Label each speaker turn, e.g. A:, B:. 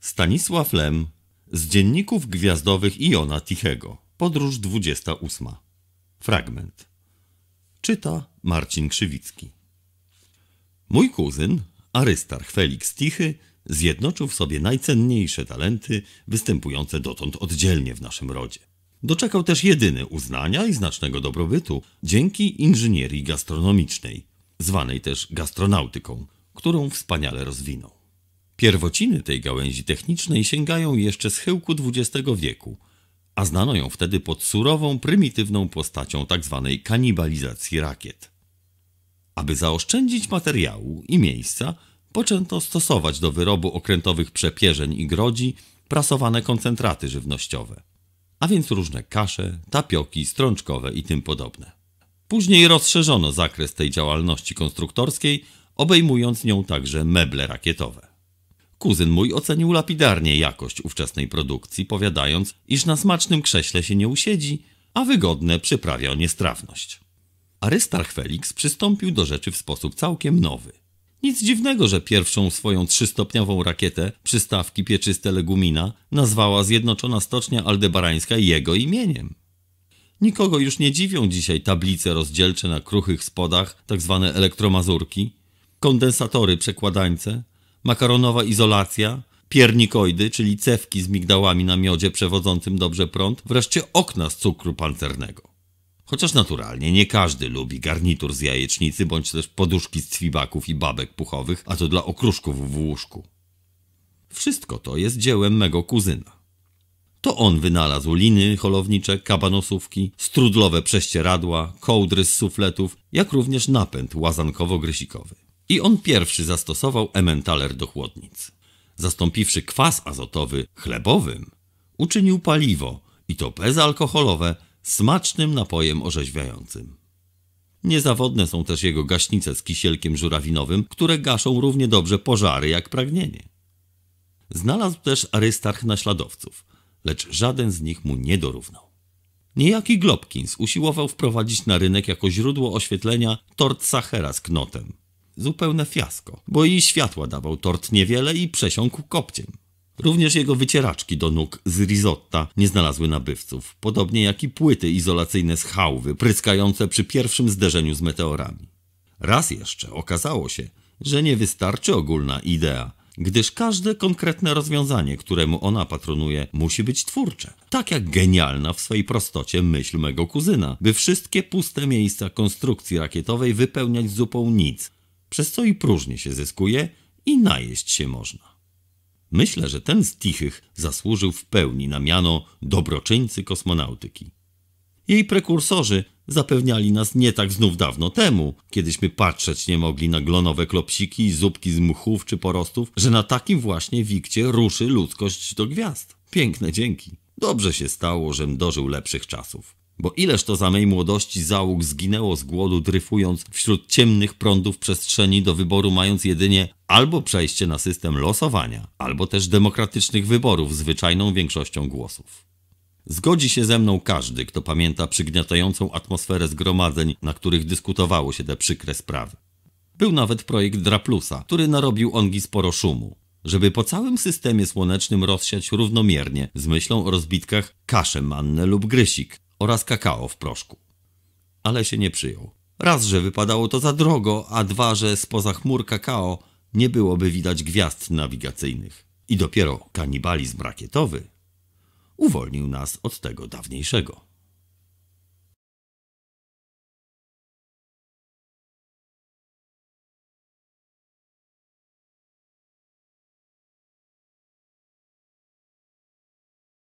A: Stanisław Lem z dzienników gwiazdowych Iona Tichego. Podróż 28. Fragment. Czyta Marcin Krzywicki. Mój kuzyn, Arystarch Felix Tichy, zjednoczył w sobie najcenniejsze talenty występujące dotąd oddzielnie w naszym rodzie. Doczekał też jedyny uznania i znacznego dobrobytu dzięki inżynierii gastronomicznej, zwanej też gastronautyką, którą wspaniale rozwinął. Pierwociny tej gałęzi technicznej sięgają jeszcze schyłku XX wieku, a znano ją wtedy pod surową, prymitywną postacią tzw. Tak kanibalizacji rakiet. Aby zaoszczędzić materiału i miejsca, poczęto stosować do wyrobu okrętowych przepierzeń i grodzi prasowane koncentraty żywnościowe, a więc różne kasze, tapioki, strączkowe i tym podobne. Później rozszerzono zakres tej działalności konstruktorskiej, obejmując nią także meble rakietowe. Kuzyn mój ocenił lapidarnie jakość ówczesnej produkcji, powiadając, iż na smacznym krześle się nie usiedzi, a wygodne przyprawia o niestrawność. Aristarch Felix przystąpił do rzeczy w sposób całkiem nowy. Nic dziwnego, że pierwszą swoją trzystopniową rakietę przystawki pieczyste Legumina nazwała Zjednoczona Stocznia Aldebarańska jego imieniem. Nikogo już nie dziwią dzisiaj tablice rozdzielcze na kruchych spodach, tzw. Tak elektromazurki, kondensatory przekładańce, makaronowa izolacja, piernikoidy, czyli cewki z migdałami na miodzie przewodzącym dobrze prąd, wreszcie okna z cukru pancernego.
B: Chociaż naturalnie
A: nie każdy lubi garnitur z jajecznicy bądź też poduszki z cwibaków i babek puchowych, a to dla okruszków w łóżku. Wszystko to jest dziełem mego kuzyna. To on wynalazł liny holownicze, kabanosówki, strudlowe prześcieradła, kołdry z sufletów, jak również napęd łazankowo-grysikowy i on pierwszy zastosował ementaler do chłodnic. Zastąpiwszy kwas azotowy chlebowym, uczynił paliwo, i to bezalkoholowe, smacznym napojem orzeźwiającym. Niezawodne są też jego gaśnice z kisielkiem żurawinowym, które gaszą równie dobrze pożary jak pragnienie. Znalazł też Aristarch naśladowców, lecz żaden z nich mu nie dorównał. Niejaki Globkins usiłował wprowadzić na rynek jako źródło oświetlenia tort Sachera z knotem, Zupełne fiasko, bo i światła dawał tort niewiele i przesiąkł kopciem. Również jego wycieraczki do nóg z risotta nie znalazły nabywców, podobnie jak i płyty izolacyjne z chałwy, pryskające przy pierwszym zderzeniu z meteorami. Raz jeszcze okazało się, że nie wystarczy ogólna idea, gdyż każde konkretne rozwiązanie, któremu ona patronuje, musi być twórcze. Tak jak genialna w swojej prostocie myśl mego kuzyna, by wszystkie puste miejsca konstrukcji rakietowej wypełniać zupą nic, przez co i próżnie się zyskuje i najeść się można. Myślę, że ten z Tichych zasłużył w pełni na miano dobroczyńcy kosmonautyki. Jej prekursorzy zapewniali nas nie tak znów dawno temu, kiedyśmy patrzeć nie mogli na glonowe klopsiki i zupki z mchów czy porostów, że na takim właśnie wikcie ruszy ludzkość do gwiazd. Piękne dzięki. Dobrze się stało, żem dożył lepszych czasów. Bo ileż to za mej młodości załóg zginęło z głodu, dryfując wśród ciemnych prądów przestrzeni do wyboru, mając jedynie albo przejście na system losowania, albo też demokratycznych wyborów zwyczajną większością głosów. Zgodzi się ze mną każdy, kto pamięta przygniatającą atmosferę zgromadzeń, na których dyskutowało się te przykre sprawy. Był nawet projekt Draplusa, który narobił ongi sporo szumu, żeby po całym systemie słonecznym rozsiać równomiernie, z myślą o rozbitkach kaszę manne lub grysik, oraz kakao w proszku. Ale się nie przyjął. Raz, że wypadało to za drogo, a dwa, że spoza chmur kakao nie byłoby widać gwiazd nawigacyjnych. I dopiero kanibalizm rakietowy uwolnił nas od tego dawniejszego.